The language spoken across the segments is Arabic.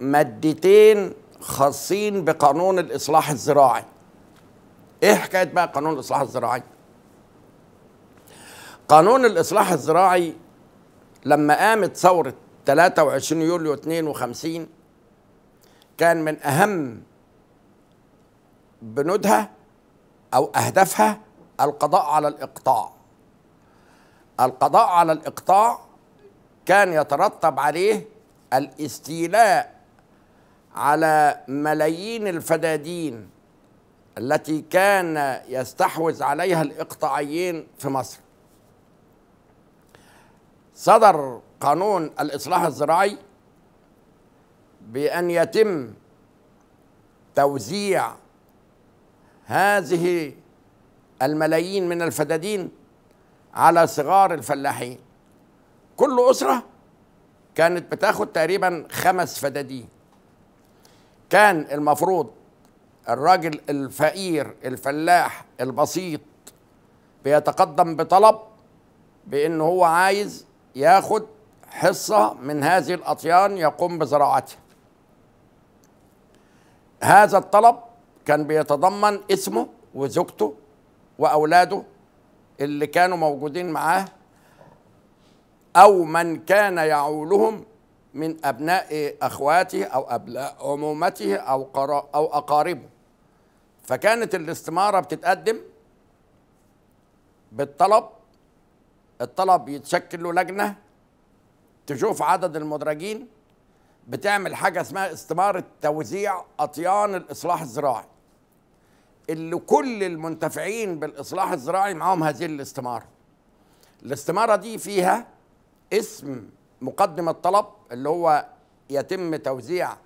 مادتين خاصين بقانون الاصلاح الزراعي ايه حكايه بقى قانون الاصلاح الزراعي قانون الاصلاح الزراعي لما قامت ثوره 23 يوليو 52 كان من اهم بنودها او اهدافها القضاء على الاقطاع القضاء على الاقطاع كان يترتب عليه الاستيلاء على ملايين الفدادين التي كان يستحوذ عليها الاقطاعيين في مصر صدر قانون الاصلاح الزراعي بان يتم توزيع هذه الملايين من الفدادين على صغار الفلاحين كل اسره كانت بتاخد تقريبا خمس فدادين كان المفروض الراجل الفقير الفلاح البسيط بيتقدم بطلب بأنه هو عايز ياخد حصه من هذه الاطيان يقوم بزراعتها هذا الطلب كان بيتضمن اسمه وزوجته واولاده اللي كانوا موجودين معاه او من كان يعولهم من أبناء أخواته أو أبناء أمومته أو, قرا أو أقاربه فكانت الاستمارة بتتقدم بالطلب الطلب يتشكل له لجنة تشوف عدد المدرجين بتعمل حاجة اسمها استمارة توزيع أطيان الإصلاح الزراعي اللي كل المنتفعين بالإصلاح الزراعي معاهم هذه الاستمارة الاستمارة دي فيها اسم مقدم الطلب اللي هو يتم توزيع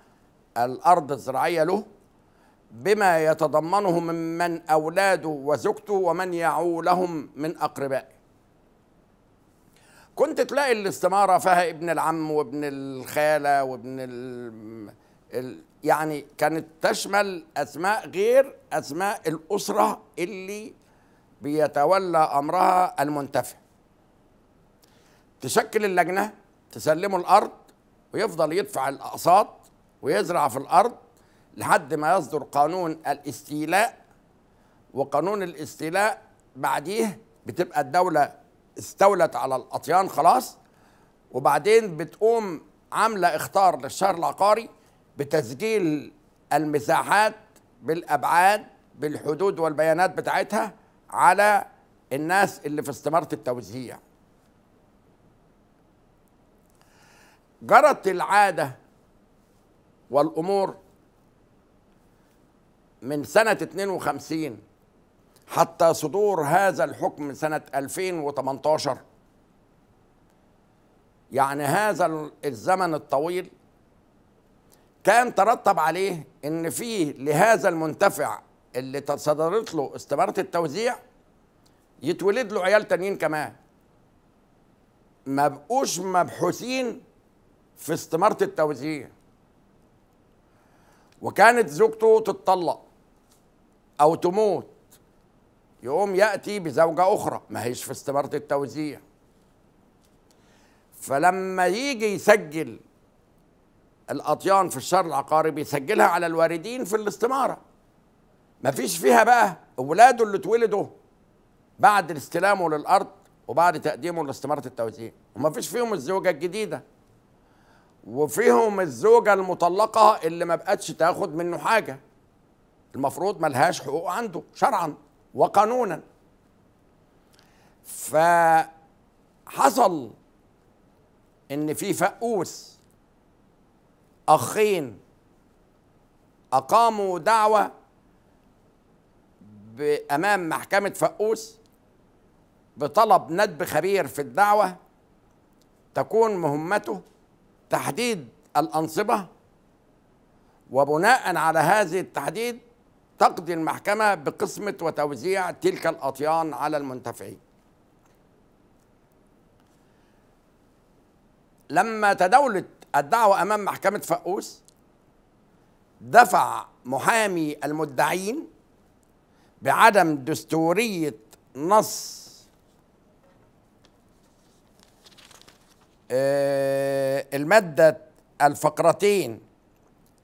الارض الزراعيه له بما يتضمنه ممن اولاده وزوجته ومن يعولهم من اقربائه كنت تلاقي الاستماره فيها ابن العم وابن الخاله وابن ال... ال... يعني كانت تشمل اسماء غير اسماء الاسره اللي بيتولى امرها المنتفع تشكل اللجنه تسلموا الارض ويفضل يدفع الاقساط ويزرع في الارض لحد ما يصدر قانون الاستيلاء وقانون الاستيلاء بعديه بتبقى الدوله استولت على الاطيان خلاص وبعدين بتقوم عامله اختار للشهر العقاري بتسجيل المساحات بالابعاد بالحدود والبيانات بتاعتها على الناس اللي في استماره التوزيع جرت العادة والأمور من سنة 52 حتى صدور هذا الحكم سنة 2018 يعني هذا الزمن الطويل كان ترتب عليه ان فيه لهذا المنتفع اللي تصدرت له استمارة التوزيع يتولد له عيال تانيين كمان ما بقوش مبحوثين في استمارة التوزيع وكانت زوجته تتطلق أو تموت يقوم يأتي بزوجة أخرى ما هيش في استمارة التوزيع فلما يجي يسجل الأطيان في الشر العقاري بيسجلها على الواردين في الاستمارة ما فيش فيها بقى ولاده اللي اتولدوا بعد استلامه للأرض وبعد تقديمه لاستمارة التوزيع وما فيش فيهم الزوجة الجديدة وفيهم الزوجة المطلقة اللي ما بقتش تاخد منه حاجة المفروض ملهاش حقوق عنده شرعا وقانونا فحصل ان في فقوس اخين اقاموا دعوه امام محكمه فقوس بطلب ندب خبير في الدعوه تكون مهمته تحديد الأنصبة وبناء على هذه التحديد تقضي المحكمة بقسمة وتوزيع تلك الأطيان على المنتفعين لما تداولت الدعوة أمام محكمة فقوس دفع محامي المدعين بعدم دستورية نص آه، المادة الفقرتين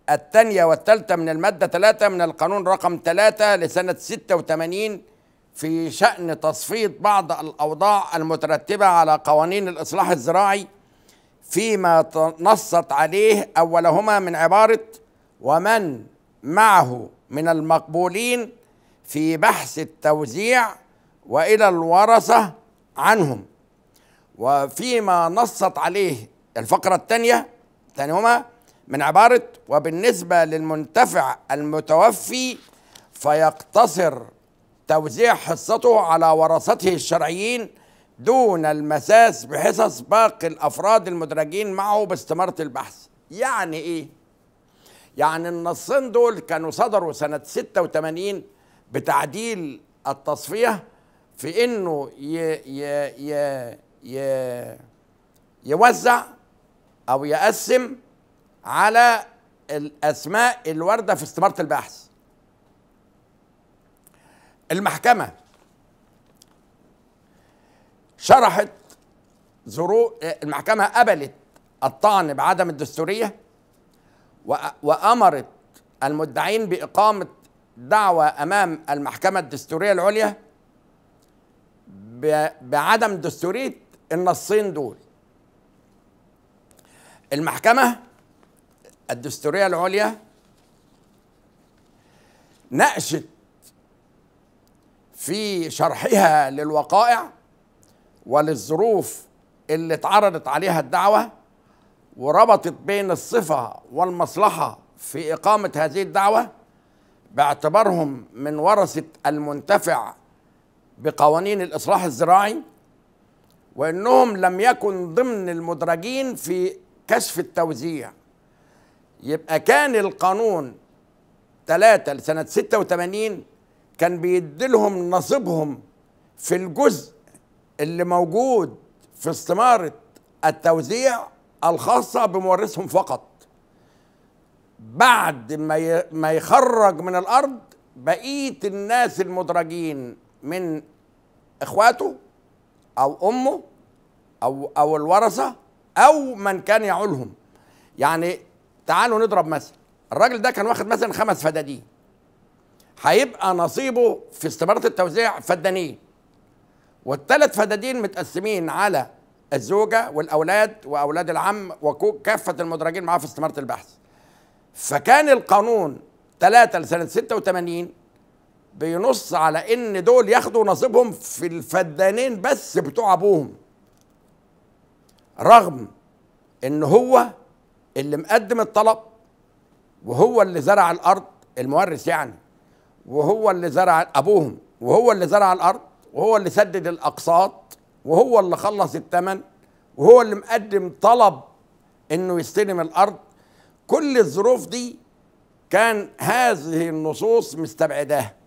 الثانية والثالثة من المادة ثلاثة من القانون رقم ثلاثة لسنة 86 في شأن تصفية بعض الأوضاع المترتبة على قوانين الإصلاح الزراعي فيما نصت عليه أولهما من عبارة ومن معه من المقبولين في بحث التوزيع وإلى الورثة عنهم وفيما نصت عليه الفقرة الثانية ثانيهما من عبارة وبالنسبة للمنتفع المتوفي فيقتصر توزيع حصته على ورثته الشرعيين دون المساس بحصص باقي الافراد المدرجين معه باستماره البحث يعني ايه يعني النصين دول كانوا صدروا سنه 86 بتعديل التصفيه في انه ي ي ي ي يوزع او يقسم على الاسماء الوارده في استماره البحث المحكمه شرحت ظروف المحكمه قبلت الطعن بعدم الدستوريه وامرت المدعين باقامه دعوى امام المحكمه الدستوريه العليا بعدم دستوريه النصين دول المحكمة الدستورية العليا ناقشت في شرحها للوقائع وللظروف اللي اتعرضت عليها الدعوة وربطت بين الصفة والمصلحة في إقامة هذه الدعوة باعتبارهم من ورثة المنتفع بقوانين الإصلاح الزراعي وإنهم لم يكن ضمن المدرجين في كشف التوزيع يبقى كان القانون 3 لسنة 86 كان لهم نصيبهم في الجزء اللي موجود في استمارة التوزيع الخاصة بمورثهم فقط بعد ما ما يخرج من الأرض بقية الناس المدرجين من إخواته أو أمه أو أو الورثة او من كان يعولهم يعني تعالوا نضرب مثل الراجل ده كان واخد مثلا خمس فدادين هيبقى نصيبه في استمارة التوزيع فدانين والثلاث فدادين متقسمين على الزوجة والأولاد وأولاد العم وكافة المدرجين معاه في استمارة البحث فكان القانون 3 لسنة 86 بينص على ان دول ياخدوا نصيبهم في الفدانين بس بتوع ابوهم رغم ان هو اللي مقدم الطلب وهو اللي زرع الارض المورث يعني وهو اللي زرع ابوهم وهو اللي زرع الارض وهو اللي سدد الاقساط وهو اللي خلص الثمن وهو اللي مقدم طلب انه يستلم الارض كل الظروف دي كان هذه النصوص مستبعداها